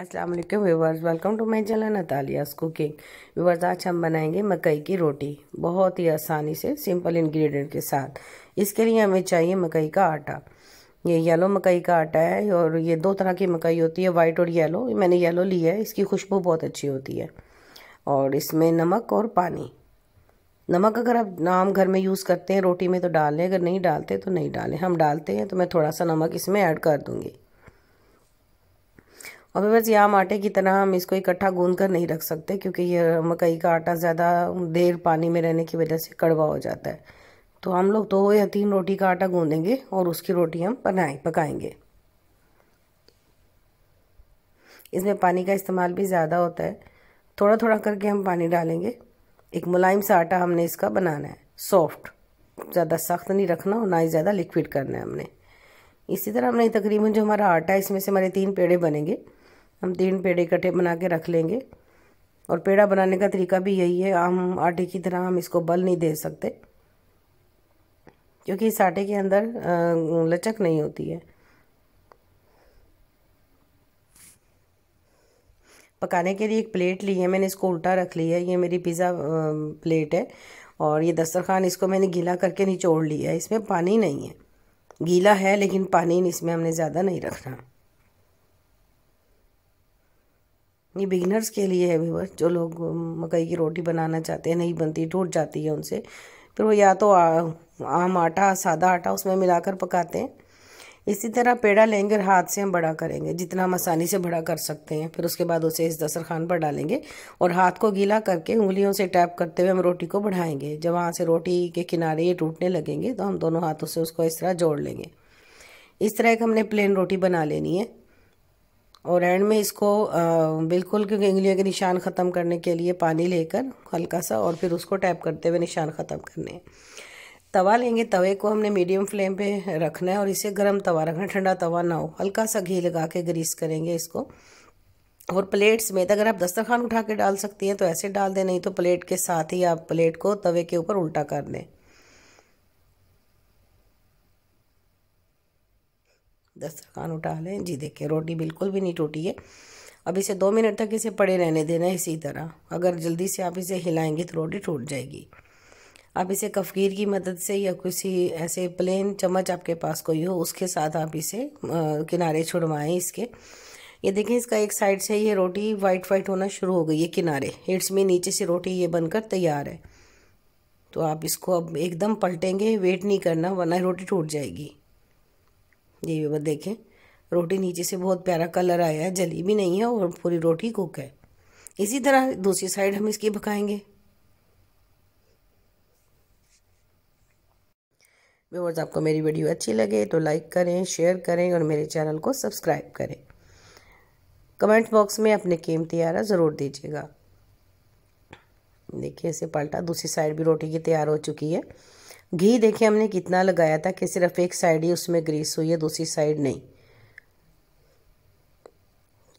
अस्सलाम viewers welcome to my channel Natalia's cooking viewers आज हम बनाएंगे मकई की रोटी बहुत ही आसानी से सिंपल इंग्रेडिएंट के साथ इसके लिए हमें चाहिए मकई का आटा ये येलो मकई का आटा है और ये दो तरह की मकई होती है वाइट और येलो मैंने येलो ली है इसकी खुशबू बहुत अच्छी होती है और इसमें नमक और पानी नमक अगर आप नाम घर में यूज़ करते हैं रोटी में तो डाल लें अगर नहीं डालते तो नहीं डालें हम डालते हैं तो मैं थोड़ा सा नमक इसमें ऐड कर दूँगी और बस ये आम आटे की तरह हम इसको इकट्ठा गूंद कर नहीं रख सकते क्योंकि ये मकई का आटा ज़्यादा देर पानी में रहने की वजह से कड़वा हो जाता है तो हम लोग दो तो या तीन रोटी का आटा गूंदेंगे और उसकी रोटी हम बनाए पकाएंगे इसमें पानी का इस्तेमाल भी ज़्यादा होता है थोड़ा थोड़ा करके हम पानी डालेंगे एक मुलायम सा आटा हमने इसका बनाना है सॉफ्ट ज़्यादा सख्त नहीं रखना और ना ही ज़्यादा लिक्विड करना है हमने इसी तरह हमने तकरीबन जो हमारा आटा है इसमें से हमारे तीन पेड़े बनेंगे हम तीन पेड़े इकट्ठे बना के रख लेंगे और पेड़ा बनाने का तरीका भी यही है हम आटे की तरह हम इसको बल नहीं दे सकते क्योंकि इस आटे के अंदर लचक नहीं होती है पकाने के लिए एक प्लेट ली है मैंने इसको उल्टा रख लिया है ये मेरी पिज़्ज़ा प्लेट है और ये दस्तरखान इसको मैंने गीला करके निचोड़ लिया है इसमें पानी नहीं है गीला है लेकिन पानी इसमें हमने ज़्यादा नहीं रखना ये बिगिनर्स के लिए है व्यूवर जो लोग मकई की रोटी बनाना चाहते हैं नहीं बनती टूट जाती है उनसे फिर वो या तो आ, आम आटा सादा आटा उसमें मिलाकर पकाते हैं इसी तरह पेड़ा लेंगे और हाथ से हम बड़ा करेंगे जितना हम आसानी से बड़ा कर सकते हैं फिर उसके बाद उसे इस दस्तरखान पर डालेंगे और हाथ को गीला करके उंगलियों से टैप करते हुए हम रोटी को बढ़ाएंगे जब वहाँ से रोटी के किनारे ये टूटने लगेंगे तो हम दोनों हाथों से उसको इस तरह जोड़ लेंगे इस तरह एक हमने प्लेन रोटी बना लेनी है और एंड में इसको आ, बिल्कुल क्योंकि उंगलियों के निशान ख़त्म करने के लिए पानी लेकर हल्का सा और फिर उसको टैप करते हुए निशान ख़त्म करने तवा लेंगे तवे को हमने मीडियम फ्लेम पे रखना है और इसे गर्म तवा रखना ठंडा तवा ना हो हल्का सा घी लगा के ग्रीस करेंगे इसको और प्लेट्स में अगर आप दस्तरखान उठा के डाल सकती हैं तो ऐसे डाल दें नहीं तो प्लेट के साथ ही आप प्लेट को तवे के ऊपर उल्टा कर दें दस्तरखान उठा लें जी देखें रोटी बिल्कुल भी नहीं टूटी है अब इसे दो मिनट तक इसे पड़े रहने देना है इसी तरह अगर जल्दी से आप इसे हिलाएंगे तो रोटी टूट जाएगी आप इसे कफगीर की मदद से या किसी ऐसे प्लेन चम्मच आपके पास कोई हो उसके साथ आप इसे आ, किनारे छुड़वाएं इसके ये देखें इसका एक साइड से ये रोटी वाइट वाइट होना शुरू हो गई है किनारे हिट्स में नीचे से रोटी ये बनकर तैयार है तो आप इसको अब एकदम पलटेंगे वेट नहीं करना वरना रोटी टूट जाएगी ये भी मत देखें रोटी नीचे से बहुत प्यारा कलर आया है जली भी नहीं है और पूरी रोटी कुक है इसी तरह दूसरी साइड हम इसकी पकाएंगे व्यूवर्स आपको मेरी वीडियो अच्छी लगे तो लाइक करें शेयर करें और मेरे चैनल को सब्सक्राइब करें कमेंट बॉक्स में अपने कीमती आरा ज़रूर दीजिएगा देखिए इसे पलटा दूसरी साइड भी रोटी की तैयार हो चुकी है घी देखिए हमने कितना लगाया था कि सिर्फ एक साइड ही उसमें ग्रीस हुई है दूसरी साइड नहीं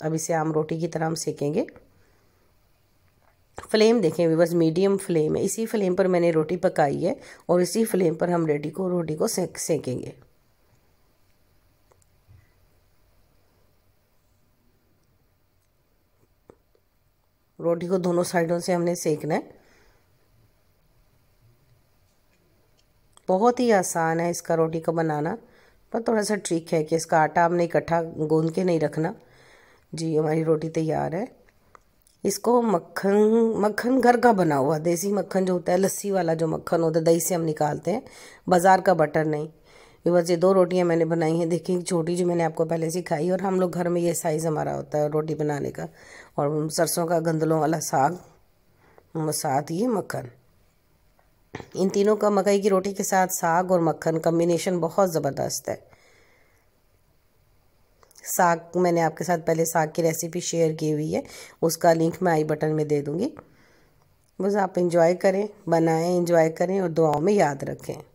अब इसे आम रोटी की तरह हम सेकेंगे फ्लेम देखें विवर्स मीडियम फ्लेम है इसी फ्लेम पर मैंने रोटी पकाई है और इसी फ्लेम पर हम रेडी को रोटी को सेक सेकेंगे रोटी को दोनों साइडों से हमने सेकना है बहुत ही आसान है इसका रोटी का बनाना पर थोड़ा सा ट्रिक है कि इसका आटा हमने इकट्ठा गूंद के नहीं रखना जी हमारी रोटी तैयार है इसको मक्खन मक्खन घर का बना हुआ देसी मक्खन जो होता है लस्सी वाला जो मक्खन होता है दही से हम निकालते हैं बाज़ार का बटर नहीं बस ये दो रोटियां मैंने बनाई हैं देखिए छोटी जो मैंने आपको पहले सिखाई और हम लोग घर में ये साइज़ हमारा होता है रोटी बनाने का और सरसों का गंदलों वाला साग साथ ही मक्खन इन तीनों का मकई की रोटी के साथ साग और मक्खन कम्बिनेशन बहुत ज़बरदस्त है साग मैंने आपके साथ पहले साग की रेसिपी शेयर की हुई है उसका लिंक मैं आई बटन में दे दूँगी बस आप इंजॉय करें बनाएं इंजॉय करें और दुआओं में याद रखें